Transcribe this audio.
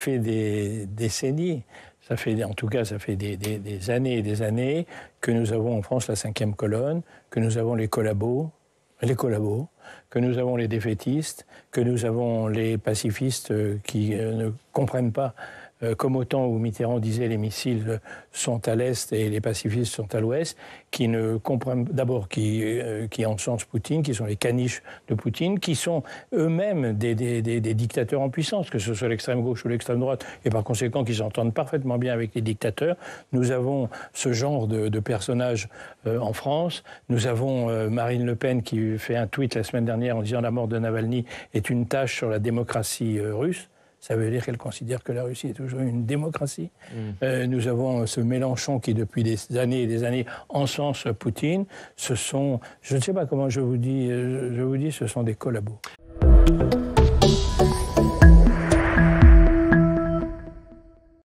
fait des décennies, ça fait, en tout cas, ça fait des, des, années et des années que nous avons en France la cinquième colonne, que nous avons les collabos, les collabos, que nous avons les défaitistes, que nous avons les pacifistes euh, qui euh, ne comprennent pas euh, comme au temps où Mitterrand disait les missiles euh, sont à l'est et les pacifistes sont à l'ouest, qui ne comprennent d'abord qui, en euh, encensent Poutine, qui sont les caniches de Poutine, qui sont eux-mêmes des, dictateurs en puissance, que ce soit l'extrême gauche ou l'extrême droite, et par conséquent qu'ils s'entendent parfaitement bien avec les dictateurs. Nous avons ce genre de, personnages en France. Nous avons Marine Le Pen qui fait un tweet la semaine dernière en disant la mort de Navalny est une tâche sur la démocratie russe. Ça veut dire qu'elle considère que la Russie est toujours une démocratie. Mm. Euh, nous avons ce Mélenchon qui, depuis des années et des années, encense Poutine. Ce sont, je ne sais pas comment je vous dis, euh, je vous dis, ce sont des collabos.